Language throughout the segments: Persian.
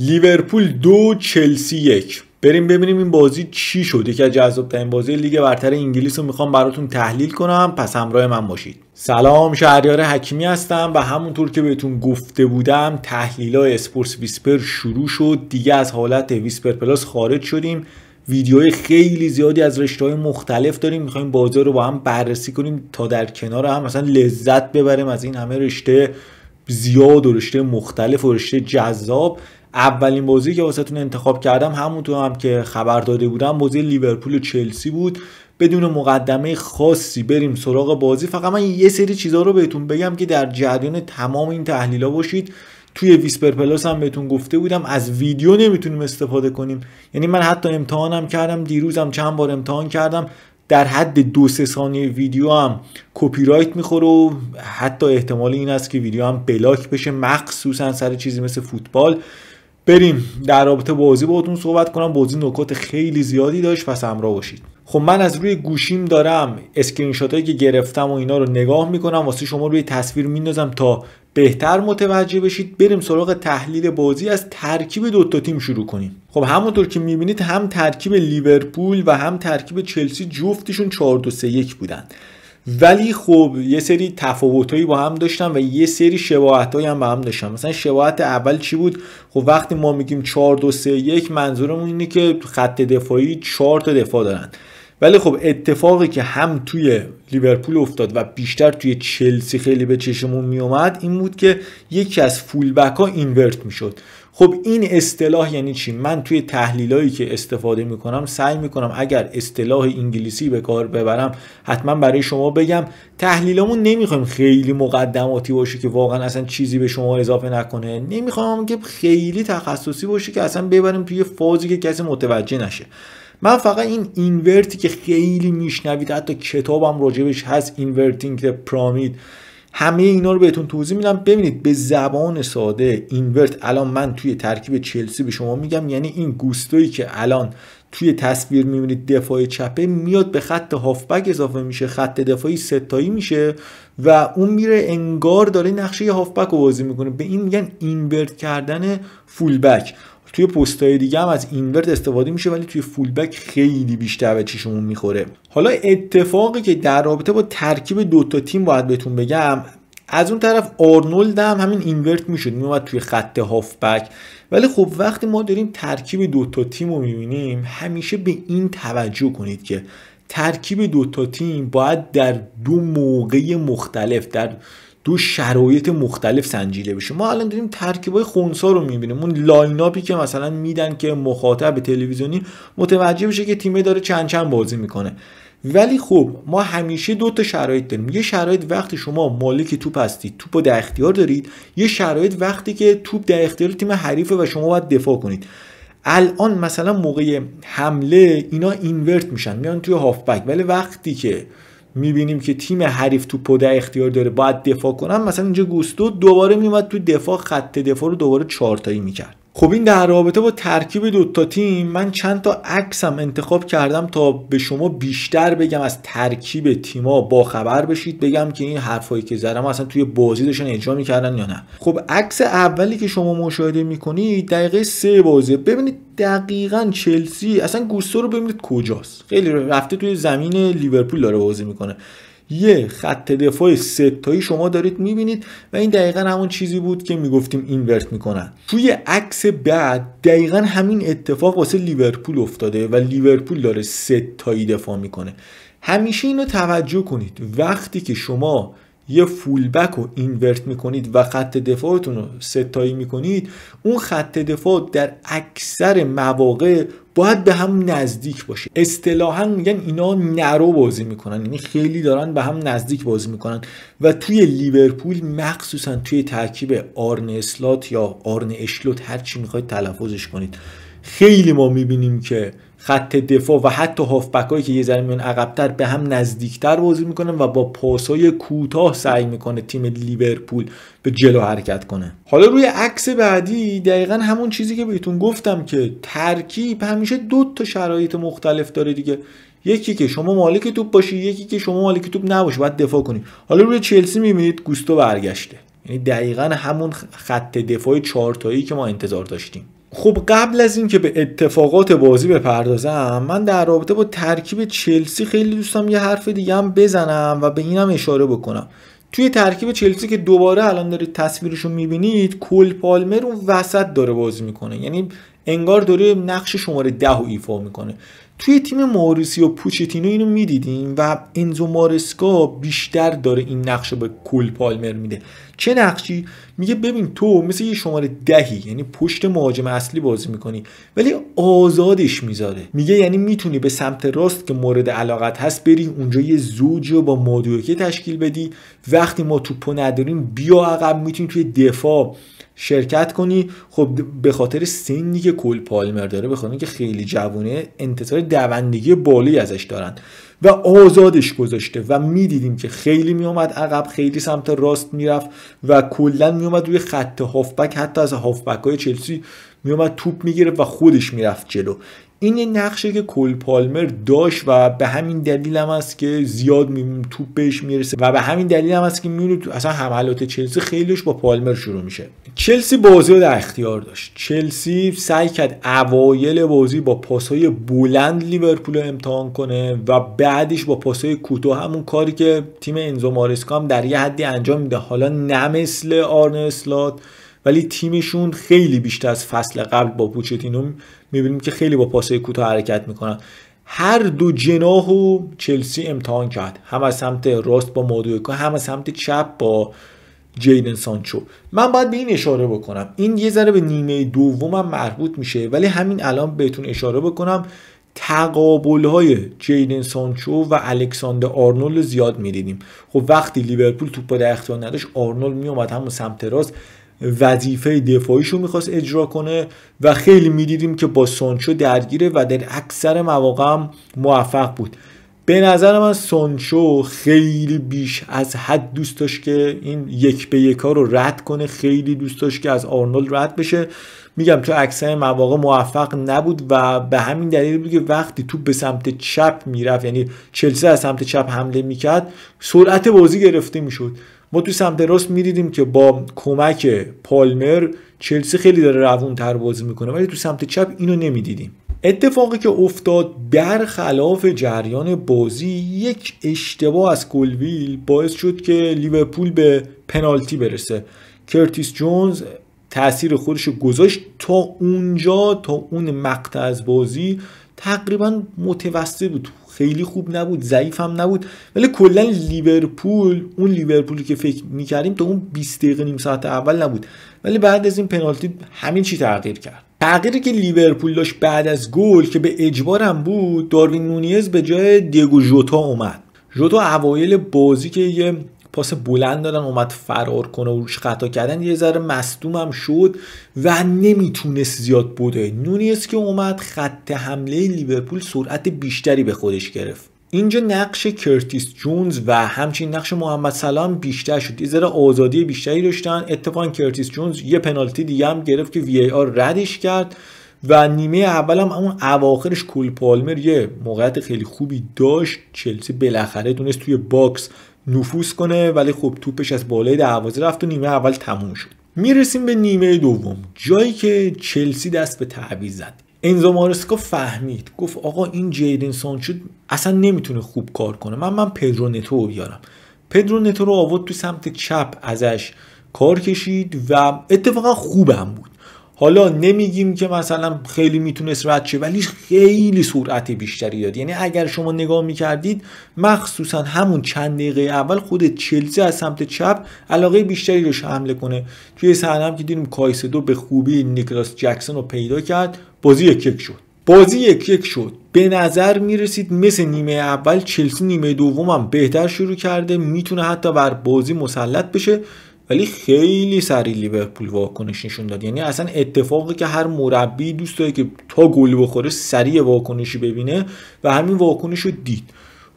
لیورپول دو چلسی یک بریم ببینیم این بازی چی شد یکی از جذابترین بازی لیگ برتر انگلیس رو میخوام براتون تحلیل کنم پس همراه من باشید سلام شهریار حکیمی هستم و همونطور که بهتون گفته بودم تحلیل های اسپورس ویسپر شروع شد دیگه از حالت ویسپر پلاس خارج شدیم ویدیوهای خیلی زیادی از رشته های مختلف داریم میخوایم بازی رو با هم بررسی کنیم تا در کنار هم مثلا لذت ببریم از این همه رشته زیاد و رشته مختلف و رشته جذاب اولین بازی که واسهتون انتخاب کردم همونطور هم که خبر داده بودم بازی لیورپول و چلسی بود بدون مقدمه خاصی بریم سراغ بازی فقط من یه سری چیزها رو بهتون بگم که در جریان تمام این تحلیلا باشید توی ویسپر پلاس هم بهتون گفته بودم از ویدیو نمیتونیم استفاده کنیم یعنی من حتی امتحانم کردم دیروزم چند بار امتحان کردم در حد دو سه ثانیه ویدیو هم کپی رایت میخوره و حتی احتمال این است که ویدیو هم بلاک بشه مخصوصا سر چیزی مثل فوتبال بریم در رابطه با بازی باهاتون صحبت کنم بازی نکات خیلی زیادی داشت پس همراه باشید خب من از روی گوشیم دارم اسکرین هایی که گرفتم و اینا رو نگاه میکنم واسه شما روی تصویر میندازم تا بهتر متوجه بشید بریم سراغ تحلیل بازی از ترکیب دوتا تیم شروع کنیم خب همونطور که میبینید هم ترکیب لیورپول و هم ترکیب چلسی جفتشون 4 2 3 1 بودن ولی خب یه سری تفاوتهایی با هم داشتن و یه سری شباهتایی هم با هم داشتن مثلا شباهت اول چی بود خب وقتی ما میگیم 4 2 3 1 منظورمون اینه که خط دفاعی 4 تا دفاع دارن ولی خب اتفاقی که هم توی لیورپول افتاد و بیشتر توی چلسی خیلی به چشمون میومد این بود که یکی از فولبک ها اینورت میشد خب این اصطلاح یعنی چی من توی تحلیلایی که استفاده میکنم سعی میکنم اگر اصطلاح انگلیسی به کار ببرم حتما برای شما بگم تحلیلمون نمیخوایم خیلی مقدماتی باشه که واقعا اصلا چیزی به شما اضافه نکنه نمیخوام که خیلی تخصصی باشه که اصلا ببریم توی فازی که کسی متوجه نشه من فقط این اینورتی که خیلی میشنوید حتی کتابم راجبش هست اینورتینگ پرامید همه اینا رو بهتون توضیح میدم ببینید به زبان ساده اینورت الان من توی ترکیب چلسی به شما میگم یعنی این گوستویی که الان توی تصویر میبینید دفاع چپه میاد به خط هافبک اضافه میشه خط دفاعی ستایی میشه و اون میره انگار داره نقشه هافبک رو بازی میکنه به این میگن اینورت کردن فولبک توی پستای دیگه هم از اینورت استفاده میشه ولی توی فولبک خیلی بیشتر به چیشمون میخوره حالا اتفاقی که در رابطه با ترکیب دوتا تیم باید بهتون بگم از اون طرف آرنولد هم همین اینورت میشد میومد توی خط بک ولی خب وقتی ما داریم ترکیب دوتا تیم رو میبینیم همیشه به این توجه کنید که ترکیب دوتا تیم باید در دو موقع مختلف در دو شرایط مختلف سنجیده بشه ما الان داریم ترکیبای خونسا رو میبینیم اون اپی که مثلا میدن که مخاطب تلویزیونی متوجه بشه که تیمه داره چند چند بازی میکنه ولی خب ما همیشه دو تا شرایط داریم یه شرایط وقتی شما مالک توپ هستید توپ در اختیار دارید یه شرایط وقتی که توپ در اختیار تیم حریفه و شما باید دفاع کنید الان مثلا موقع حمله اینا اینورت میشن میان توی هافبک ولی وقتی که میبینیم که تیم حریف تو پوده اختیار داره باید دفاع کنن مثلا اینجا گوستو دوباره میومد تو دفاع خط دفاع رو دوباره چارتایی میکرد خب این در رابطه با ترکیب دوتا تیم من چند تا عکسم انتخاب کردم تا به شما بیشتر بگم از ترکیب تیما با خبر بشید بگم که این حرفایی که زدم اصلا توی بازی داشتن اجرا میکردن یا نه خب عکس اولی که شما مشاهده میکنید دقیقه سه بازی ببینید دقیقا چلسی اصلا گوستو رو ببینید کجاست خیلی رفته توی زمین لیورپول داره بازی میکنه یه خط دفاع ستایی شما دارید میبینید و این دقیقا همون چیزی بود که میگفتیم اینورت میکنن توی عکس بعد دقیقا همین اتفاق واسه لیورپول افتاده و لیورپول داره ستایی دفاع میکنه همیشه اینو توجه کنید وقتی که شما یه بک رو اینورت میکنید و خط دفاعتون رو ستایی میکنید اون خط دفاع در اکثر مواقع باید به هم نزدیک باشه اصطلاحا میگن اینا نرو بازی میکنن یعنی خیلی دارن به هم نزدیک بازی میکنن و توی لیورپول مخصوصا توی ترکیب آرن اسلات یا آرن اشلوت هرچی چی میخواید تلفظش کنید خیلی ما میبینیم که خط دفاع و حتی هافبک که یه ذره میان عقبتر به هم نزدیکتر بازی میکنن و با پاسهای کوتاه سعی میکنه تیم لیورپول به جلو حرکت کنه حالا روی عکس بعدی دقیقا همون چیزی که بهتون گفتم که ترکیب همیشه دو تا شرایط مختلف داره دیگه یکی که شما مالک توپ باشی یکی که شما مالک توپ نباشی باید دفاع کنی حالا روی چلسی میبینید گوستو برگشته یعنی دقیقا همون خط دفاع چهارتایی که ما انتظار داشتیم خب قبل از اینکه به اتفاقات بازی بپردازم من در رابطه با ترکیب چلسی خیلی دوستم یه حرف دیگه هم بزنم و به اینم اشاره بکنم توی ترکیب چلسی که دوباره الان دارید تصویرش رو میبینید کل پالمر اون وسط داره بازی میکنه یعنی انگار داره نقش شماره ده رو ایفا میکنه توی تیم ماریسی و پوچتینو اینو میدیدیم و انزو مارسکا بیشتر داره این نقش به کل پالمر میده چه نقشی میگه ببین تو مثل یه شماره دهی یعنی پشت مهاجم اصلی بازی میکنی ولی آزادش میذاره میگه یعنی میتونی به سمت راست که مورد علاقت هست بری اونجا یه زوجی رو با مادوکه تشکیل بدی وقتی ما توپو نداریم بیا عقب میتونی توی دفاع شرکت کنی خب به خاطر سنی که کل پالمر داره به خاطر که خیلی جوونه انتظار دوندگی بالی ازش دارن و آزادش گذاشته و میدیدیم که خیلی میومد عقب خیلی سمت راست میرفت و کلا میومد روی خط هافبک حتی از هافبک های چلسی میومد توپ میگیره و خودش میرفت جلو این یه نقشه که کل پالمر داشت و به همین دلیل هم است که زیاد می توپ بهش میرسه و به همین دلیل هم است که میره اصلا حملات چلسی خیلیش با پالمر شروع میشه چلسی بازی رو در اختیار داشت چلسی سعی کرد اوایل بازی با پاسهای بلند لیورپول رو امتحان کنه و بعدش با پاسهای کوتاه همون کاری که تیم انزو مارسکا هم در یه حدی انجام میده حالا نه مثل آرنسلات ولی تیمشون خیلی بیشتر از فصل قبل با پوچتینو میبینیم که خیلی با پاسه کوتاه حرکت میکنن هر دو جناح و چلسی امتحان کرد هم از سمت راست با مادوکا هم از سمت چپ با جیدن سانچو من باید به این اشاره بکنم این یه ذره به نیمه دومم مربوط میشه ولی همین الان بهتون اشاره بکنم تقابل های جیدن سانچو و الکساندر آرنولد زیاد میدیدیم خب وقتی لیورپول توپ در اختیار نداشت آرنولد میومد همون سمت راست وظیفه دفاعیشو میخواست اجرا کنه و خیلی میدیدیم که با سانچو درگیره و در اکثر مواقع هم موفق بود به نظر من سانچو خیلی بیش از حد دوست داشت که این یک به یکا رو رد کنه خیلی دوست داشت که از آرنولد رد بشه میگم تو اکثر مواقع موفق نبود و به همین دلیل بود که وقتی تو به سمت چپ میرفت یعنی چلسی از سمت چپ حمله میکرد سرعت بازی گرفته میشد ما توی سمت راست میدیدیم که با کمک پالمر چلسی خیلی داره روون تر بازی میکنه ولی تو سمت چپ اینو نمیدیدیم اتفاقی که افتاد برخلاف جریان بازی یک اشتباه از گلویل باعث شد که لیورپول به پنالتی برسه کرتیس جونز تاثیر خودش رو گذاشت تا اونجا تا اون مقطع از بازی تقریبا متوسط بود خیلی خوب نبود ضعیف هم نبود ولی کلا لیورپول اون لیورپولی که فکر میکردیم تا اون 20 دقیقه نیم ساعت اول نبود ولی بعد از این پنالتی همین چی تغییر کرد تغییری که لیورپول داشت بعد از گل که به اجبارم بود داروین نونیز به جای دیگو ژوتا اومد ژوتا اوایل بازی که یه پاس بلند دادن اومد فرار کنه و روش خطا کردن یه ذره مصدوم هم شد و نمیتونست زیاد بوده نونیست که اومد خط حمله لیورپول سرعت بیشتری به خودش گرفت اینجا نقش کرتیس جونز و همچنین نقش محمد سلام بیشتر شد یه ذره آزادی بیشتری داشتن اتفاقا کرتیس جونز یه پنالتی دیگه هم گرفت که وی ای آر ردش کرد و نیمه اول هم اون اواخرش کول پالمر یه موقعیت خیلی خوبی داشت چلسی بالاخره تونست توی باکس نفوذ کنه ولی خب توپش از بالای دروازه رفت و نیمه اول تموم شد میرسیم به نیمه دوم جایی که چلسی دست به تعویض زد انزو مارسکا فهمید گفت آقا این جیدن سانچو اصلا نمیتونه خوب کار کنه من من پدرو نتو رو بیارم پدرو نتو رو آورد تو سمت چپ ازش کار کشید و اتفاقا خوبم بود حالا نمیگیم که مثلا خیلی میتونست رد شه ولی خیلی سرعت بیشتری داد یعنی اگر شما نگاه میکردید مخصوصا همون چند دقیقه اول خود چلسی از سمت چپ علاقه بیشتری روش حمله کنه توی صحنه هم که دیدیم کایسدو به خوبی نیکلاس جکسون رو پیدا کرد بازی یک شد بازی یک یک شد به نظر میرسید مثل نیمه اول چلسی نیمه دومم بهتر شروع کرده میتونه حتی بر بازی مسلط بشه ولی خیلی سریع لیورپول واکنش نشون داد یعنی اصلا اتفاقی که هر مربی دوست داره که تا گل بخوره سریع واکنشی ببینه و همین واکنش رو دید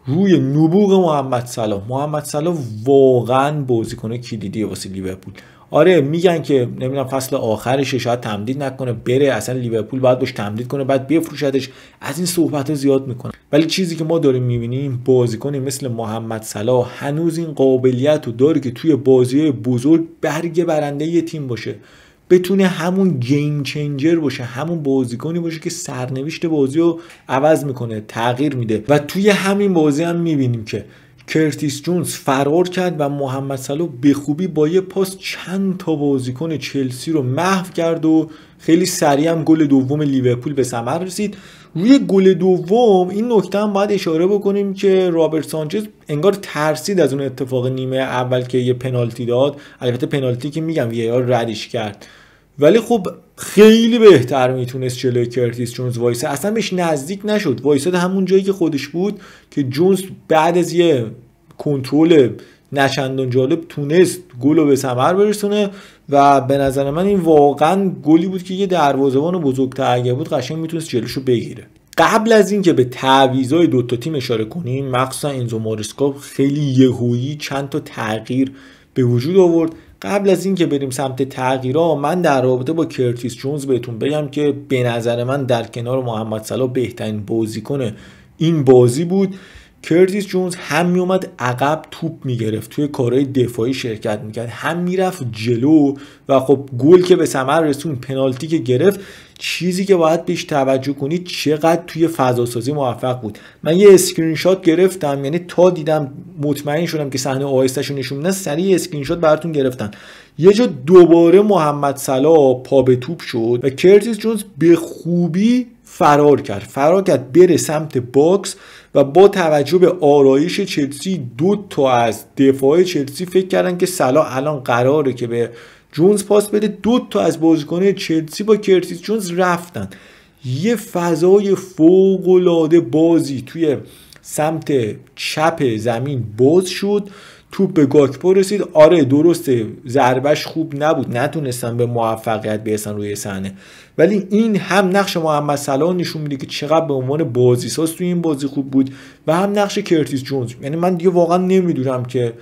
روی نبوغ محمد صلاح محمد صلاح واقعا بازیکن کلیدی واسه لیورپول آره میگن که نمیدونم فصل آخرشه شاید تمدید نکنه بره اصلا لیورپول باید باش تمدید کنه بعد بفروشدش از این صحبت زیاد میکنه ولی چیزی که ما داریم میبینیم بازیکنی مثل محمد صلاح هنوز این قابلیت رو داره که توی بازی بزرگ برگ برنده یه تیم باشه بتونه همون گیم چنجر باشه همون بازیکنی باشه که سرنوشت بازی رو عوض میکنه تغییر میده و توی همین بازی هم میبینیم که کرتیس جونز فرار کرد و محمد سلو به خوبی با یه پاس چند تا بازیکن چلسی رو محو کرد و خیلی سریع هم گل دوم لیورپول به ثمر رسید روی گل دوم این نکته هم باید اشاره بکنیم که رابرت سانچز انگار ترسید از اون اتفاق نیمه اول که یه پنالتی داد البته پنالتی که میگم وی آر ردش کرد ولی خب خیلی بهتر میتونست جلوی کرتیس جونز وایسه اصلا بهش نزدیک نشد ده همون جایی که خودش بود که جونز بعد از یه کنترل نچندان جالب تونست گل رو به ثمر برسونه و به نظر من این واقعا گلی بود که یه دروازه‌بان بزرگتر اگه بود قشنگ میتونست جلوشو بگیره قبل از اینکه به تعویضای دو تیم اشاره کنیم مخصوصا اینزو مارسکا خیلی یهویی چند تا تغییر به وجود آورد قبل از اینکه بریم سمت تغییرها من در رابطه با کرتیس جونز بهتون بگم که به نظر من در کنار محمد صلاح بهترین بازیکن این بازی بود کرتیس جونز هم میومد عقب توپ میگرفت توی کارهای دفاعی شرکت میکرد هم میرفت جلو و خب گل که به ثمر رسون پنالتی که گرفت چیزی که باید بهش توجه کنید چقدر توی فضا سازی موفق بود من یه اسکرین شات گرفتم یعنی تا دیدم مطمئن شدم که صحنه آهستهشو نشون میدن سریع اسکرین شات براتون گرفتن یه جا دوباره محمد صلاح پا به توپ شد و کرتیس جونز به خوبی فرار کرد فرار کرد بره سمت باکس و با توجه به آرایش چلسی دو تا از دفاع چلسی فکر کردن که سلا الان قراره که به جونز پاس بده دو تا از بازیکنه چلسی با کرتیس جونز رفتن یه فضای فوقالعاده بازی توی سمت چپ زمین باز شد توپ به گاکپو رسید آره درسته ضربش خوب نبود نتونستن به موفقیت برسن روی صحنه ولی این هم نقش محمد صلاح نشون میده که چقدر به عنوان بازیساز توی این بازی خوب بود و هم نقش کرتیس جونز یعنی من دیگه واقعا نمیدونم که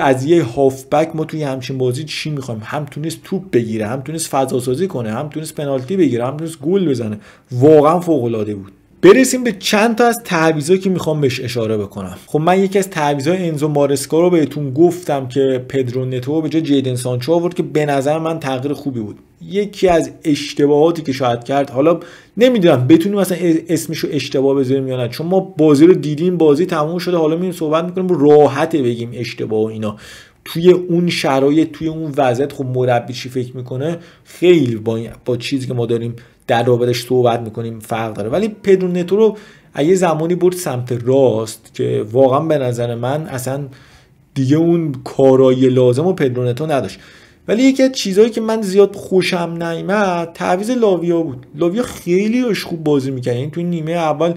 از یه هافبک ما توی همچین بازی چی میخوایم هم تونست توپ بگیره هم تونست فضا سازی کنه هم تونست پنالتی بگیره هم تونست گل بزنه واقعا فوق العاده بود برسیم به چند تا از تعویضایی که میخوام بهش اشاره بکنم خب من یکی از تعویضای انزو مارسکا رو بهتون گفتم که پدرو نتو به جای جیدن سانچو آورد که به نظر من تغییر خوبی بود یکی از اشتباهاتی که شاید کرد حالا نمیدونم بتونیم مثلا اسمش رو اشتباه بذاریم یا نه چون ما بازی رو دیدیم بازی تموم شده حالا میریم صحبت میکنیم راحت بگیم اشتباه و اینا توی اون شرایط توی اون وضعیت خب مربی چی فکر میکنه خیلی با, با چیزی که ما داریم در رابطش صحبت میکنیم فرق داره ولی پدرونتو رو یه زمانی برد سمت راست که واقعا به نظر من اصلا دیگه اون کارایی لازم و پدرونتو نداشت ولی یکی از چیزهایی که من زیاد خوشم نیمد تعویز لاویا بود لاویا خیلی اش خوب بازی میکرد یعنی تو نیمه اول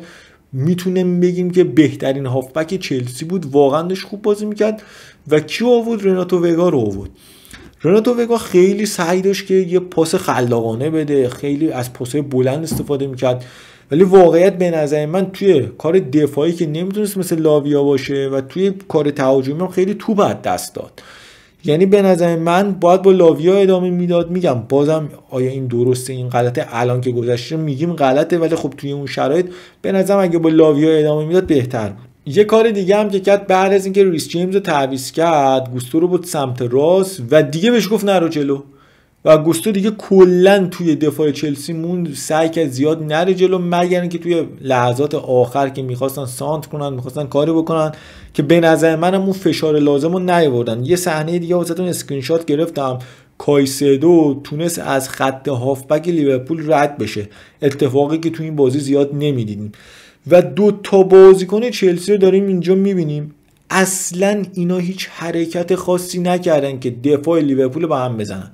میتونیم بگیم که بهترین هافبک چلسی بود واقعا داشت خوب بازی میکرد و کی آورد رناتو وگا رو آورد رناتو وگا خیلی سعی داشت که یه پاس خلاقانه بده خیلی از پاسهای بلند استفاده میکرد ولی واقعیت به نظر من توی کار دفاعی که نمیتونست مثل لاویا باشه و توی کار تهاجمی هم خیلی تو بد دست داد یعنی به نظر من باید با لاویا ادامه میداد میگم بازم آیا این درسته این غلطه الان که گذشته میگیم غلطه ولی خب توی اون شرایط به نظرم اگه با لاویا ادامه میداد بهتر بود یه کار دیگه هم که کرد بعد از اینکه ریس جیمز رو تعویض کرد گوستو رو بود سمت راست و دیگه بهش گفت نرو جلو و گوستو دیگه کلا توی دفاع چلسی موند سعی کرد زیاد نره جلو مگر اینکه توی لحظات آخر که میخواستن سانت کنن میخواستن کاری بکنن که به نظر منم اون فشار لازم رو نیاوردن یه صحنه دیگه واسهتون اسکرین شات گرفتم کایسدو تونست از خط هافبک لیورپول رد بشه اتفاقی که توی این بازی زیاد نمیدیدیم و دو تا بازیکن چلسی رو داریم اینجا میبینیم اصلا اینا هیچ حرکت خاصی نکردن که دفاع لیورپول به هم بزنن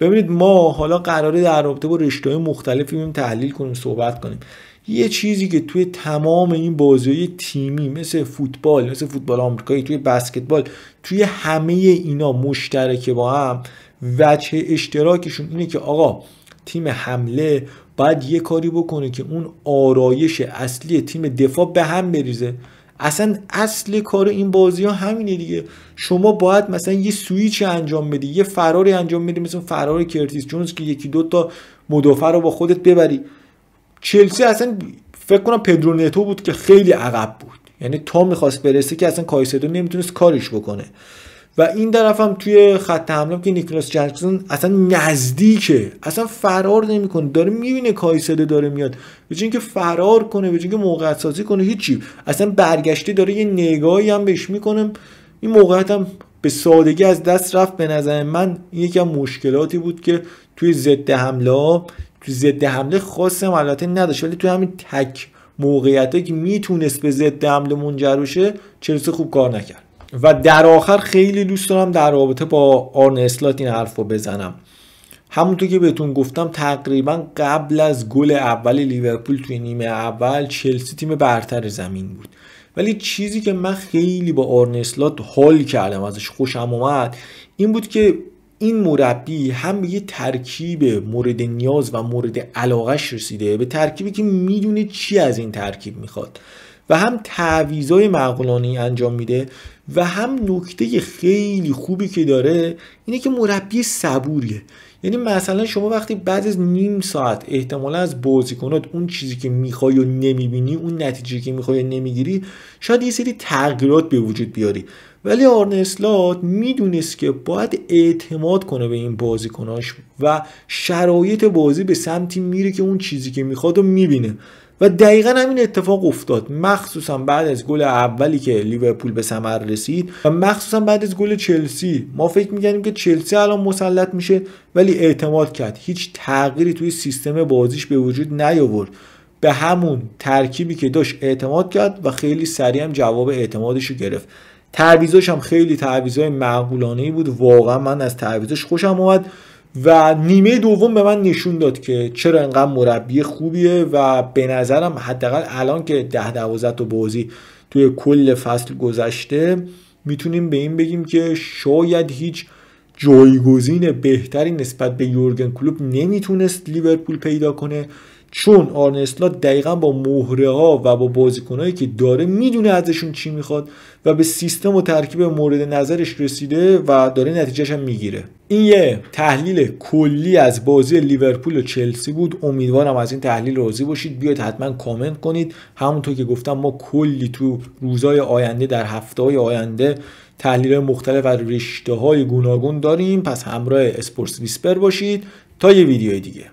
ببینید ما حالا قراره در رابطه با رشته‌های های مختلف تحلیل کنیم صحبت کنیم یه چیزی که توی تمام این بازی تیمی مثل فوتبال مثل فوتبال آمریکایی توی بسکتبال توی همه اینا مشترکه با هم وجه اشتراکشون اینه که آقا تیم حمله باید یه کاری بکنه که اون آرایش اصلی تیم دفاع به هم بریزه اصلا اصل کار این بازی ها همینه دیگه شما باید مثلا یه سویچ انجام بدی یه فراری انجام بدی مثل فرار کرتیس جونز که یکی دو تا مدافع رو با خودت ببری چلسی اصلا فکر کنم پدرو نتو بود که خیلی عقب بود یعنی تا میخواست برسه که اصلا کایسدو نمیتونست کارش بکنه و این طرفم توی خط حمله که نیکلاس جکسون اصلا نزدیکه اصلا فرار نمیکنه داره میبینه کایسده داره میاد به اینکه فرار کنه به اینکه موقع سازی کنه هیچی اصلا برگشته داره یه نگاهی هم بهش میکنه این موقعیت هم به سادگی از دست رفت به نظر من این یکی مشکلاتی بود که توی ضد حمله توی ضد حمله خاصم البته نداشت ولی توی همین تک موقعیتی که میتونست به ضد حمله منجر بشه خوب کار نکرد و در آخر خیلی دوست دارم در رابطه با آرن این حرف رو بزنم همونطور که بهتون گفتم تقریبا قبل از گل اول لیورپول توی نیمه اول چلسی تیم برتر زمین بود ولی چیزی که من خیلی با آرن اسلات حال کردم ازش خوشم اومد این بود که این مربی هم به یه ترکیب مورد نیاز و مورد علاقش رسیده به ترکیبی که میدونه چی از این ترکیب میخواد و هم تعویضای معقولانی انجام میده و هم نکته خیلی خوبی که داره اینه که مربی صبوریه یعنی مثلا شما وقتی بعد از نیم ساعت احتمالا از بازیکنات اون چیزی که میخوای و نمیبینی اون نتیجه که میخوای و نمیگیری شاید یه سری تغییرات به وجود بیاری ولی آرنسلات میدونست که باید اعتماد کنه به این بازیکناش و شرایط بازی به سمتی میره که اون چیزی که میخواد و میبینه و دقیقا همین اتفاق افتاد مخصوصا بعد از گل اولی که لیورپول به ثمر رسید و مخصوصا بعد از گل چلسی ما فکر میکنیم که چلسی الان مسلط میشه ولی اعتماد کرد هیچ تغییری توی سیستم بازیش به وجود نیاورد به همون ترکیبی که داشت اعتماد کرد و خیلی سریع هم جواب اعتمادش رو گرفت تعویزاش هم خیلی تعویزهای معقولانه بود واقعا من از تعویزش خوشم اومد و نیمه دوم به من نشون داد که چرا انقدر مربی خوبیه و به نظرم حداقل الان که ده دوازده و بازی توی کل فصل گذشته میتونیم به این بگیم که شاید هیچ جایگزین بهتری نسبت به یورگن کلوب نمیتونست لیورپول پیدا کنه چون آرنسلا دقیقا با مهره ها و با بازیکنهایی که داره میدونه ازشون چی میخواد و به سیستم و ترکیب مورد نظرش رسیده و داره نتیجهش هم میگیره این یه تحلیل کلی از بازی لیورپول و چلسی بود امیدوارم از این تحلیل راضی باشید بیاید حتما کامنت کنید همونطور که گفتم ما کلی تو روزهای آینده در هفته های آینده تحلیل مختلف و رشته های گوناگون داریم پس همراه اسپورتس ویسپر باشید تا یه ویدیو دیگه